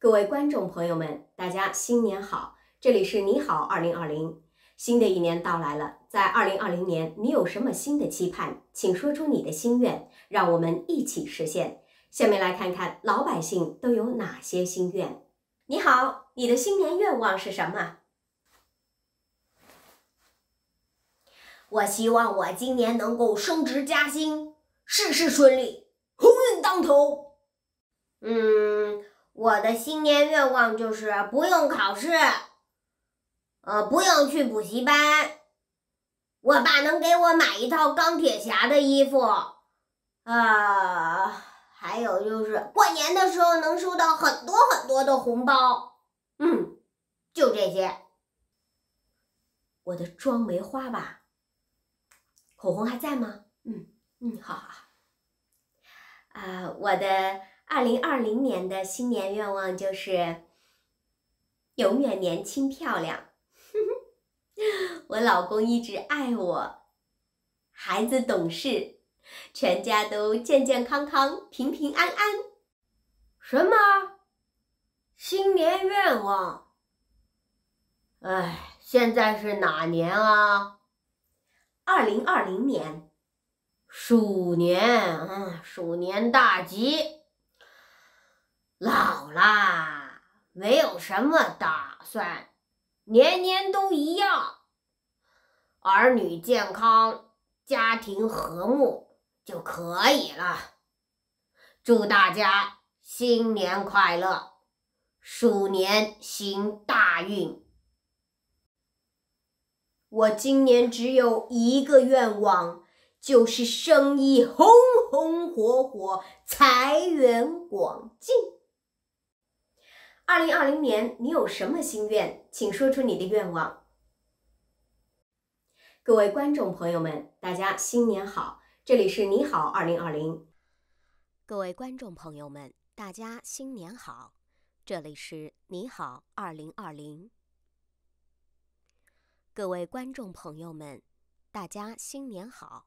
各位观众朋友们，大家新年好！这里是你好二零二零。新的一年到来了，在二零二零年，你有什么新的期盼？请说出你的心愿，让我们一起实现。下面来看看老百姓都有哪些心愿。你好，你的新年愿望是什么？我希望我今年能够升职加薪，事事顺利，鸿运当头。嗯。我的新年愿望就是不用考试，呃，不用去补习班，我爸能给我买一套钢铁侠的衣服，呃，还有就是过年的时候能收到很多很多的红包，嗯，就这些。我的妆没花吧？口红还在吗？嗯嗯，好好好。啊，我的。二零二零年的新年愿望就是永远年轻漂亮。我老公一直爱我，孩子懂事，全家都健健康康、平平安安。什么？新年愿望？哎，现在是哪年啊？二零二零年，鼠年嗯，鼠年大吉。老啦，没有什么打算，年年都一样。儿女健康，家庭和睦就可以了。祝大家新年快乐，鼠年行大运。我今年只有一个愿望，就是生意红红火火，财源广进。二零二零年，你有什么心愿？请说出你的愿望。各位观众朋友们，大家新年好！这里是你好二零二零。各位观众朋友们，大家新年好！这里是你好二零二零。各位观众朋友们，大家新年好！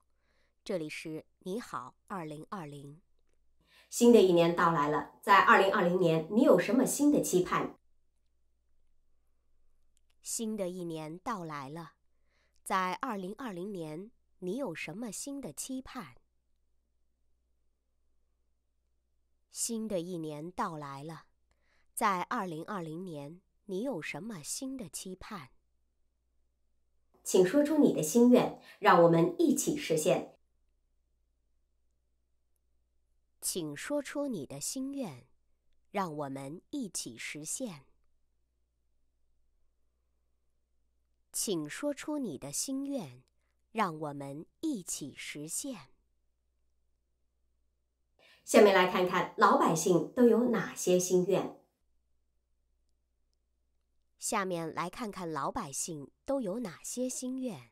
这里是你好二零二零。新的一年到来了，在二零二零年你有什么新的期盼？新的一年到来了，在二零二零年你有什么新的期盼？新的一年到来了，在二零二零年你有什么新的期盼？请说出你的心愿，让我们一起实现。请说出你的心愿，让我们一起实现。请说出你的心愿，让我们一起实现。下面来看看老百姓都有哪些心愿。下面来看看老百姓都有哪些心愿。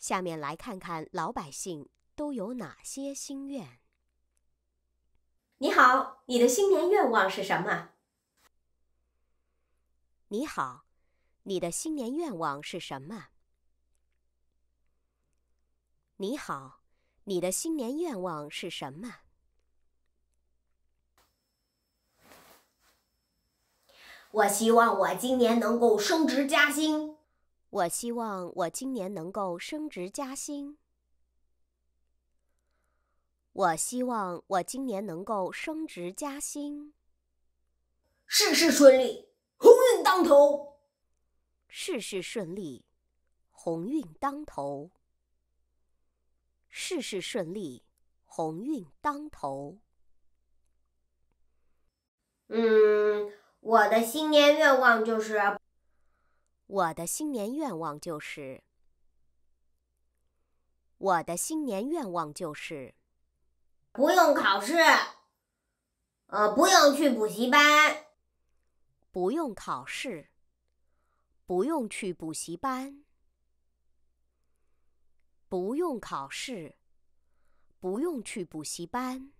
下面来看看老百姓都有哪些心愿。你好，你的新年愿望是什么？你好，你的新年愿望是什么？你好，你的新年愿望是什么？我希望我今年能够升职加薪。我希望我今年能够升职加薪。我希望我今年能够升职加薪。事事顺利，鸿运当头。事事顺利，鸿运当头。事事顺利，鸿运当头。嗯，我的新年愿望就是。我的新年愿望就是，我的新年愿望就是，不用考试，呃，不用去补习班，不用考试，不用去补习班，不用考试，不用去补习班。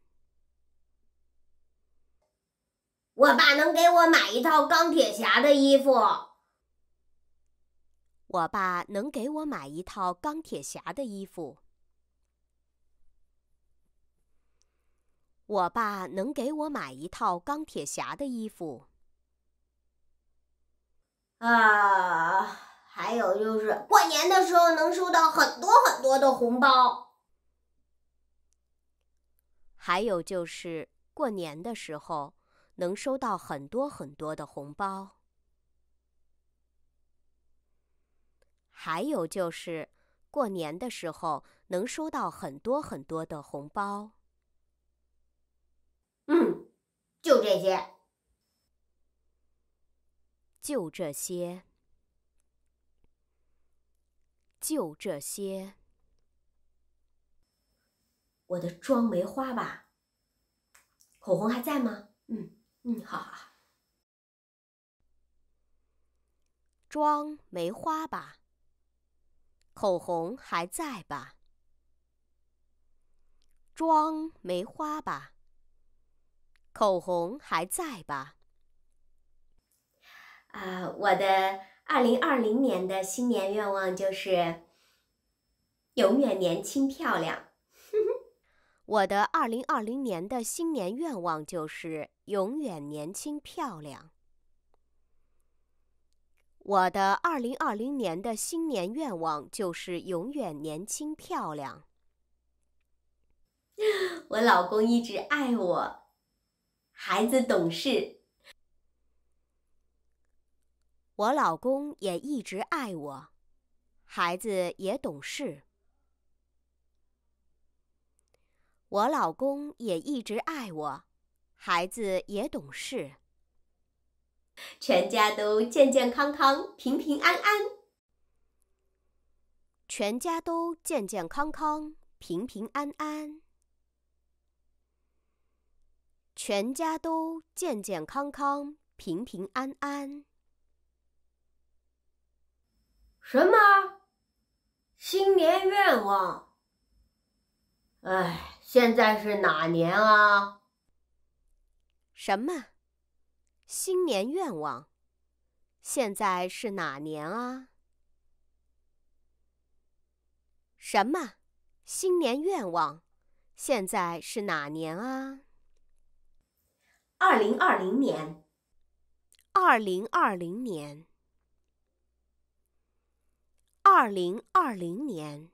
我爸能给我买一套钢铁侠的衣服。我爸能给我买一套钢铁侠的衣服。我爸能给我买一套钢铁侠的衣服。啊，还有就是过年的时候能收到很多很多的红包。还有就是过年的时候能收到很多很多的红包。还有就是，过年的时候能收到很多很多的红包。嗯，就这些，就这些，就这些。我的妆没花吧？口红还在吗？嗯嗯，好，好，妆没花吧？口红还在吧？妆没花吧？口红还在吧？啊，我的二零二零年的新年愿望就是永远年轻漂亮。我的二零二零年的新年愿望就是永远年轻漂亮。我的二零二零年的新年愿望就是永远年轻漂亮。我老公一直爱我，孩子懂事。我老公也一直爱我，孩子也懂事。我老公也一直爱我，孩子也懂事。全家都健健康康、平平安安。全家都健健康康、平平安安。全家都健健康康、平平安安。什么？新年愿望？哎，现在是哪年啊？什么？新年愿望，现在是哪年啊？什么？新年愿望，现在是哪年啊？二零二零年，二零二零年，二零二零年，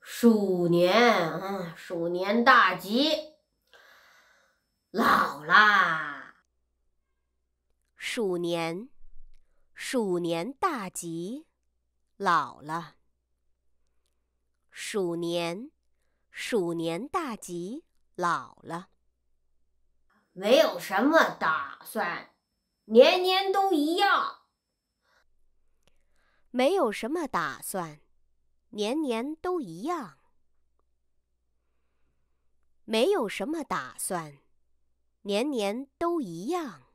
鼠年啊！鼠年大吉，老啦。鼠年，鼠年大吉，老了。鼠年，鼠年大吉，老了。没有什么打算，年年都一样。没有什么打算，年年都一样。没有什么打算，年年都一样。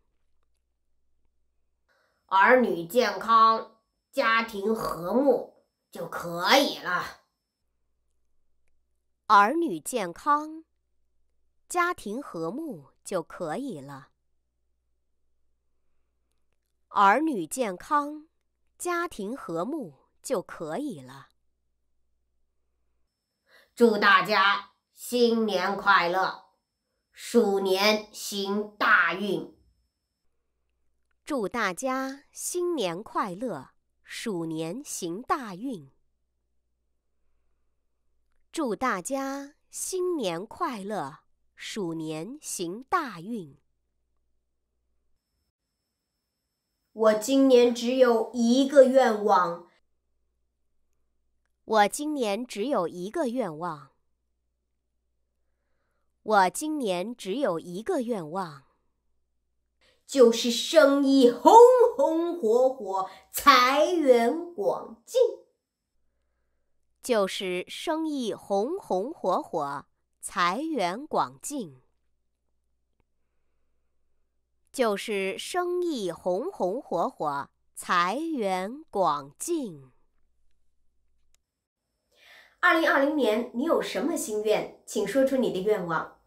儿女健康，家庭和睦就可以了。儿女健康，家庭和睦就可以了。儿女健康，家庭和睦就可以了。祝大家新年快乐，鼠年行大运！祝大家新年快乐，鼠年行大运！祝大家新年快乐，鼠年行大运！我今年只有一个愿望。我今年只有一个愿望。我今年只有一个愿望。就是生意红红火火，财源广进。就是生意红红火火，财源广进。就是生意红红火火，财源广进。二零二零年，你有什么心愿？请说出你的愿望。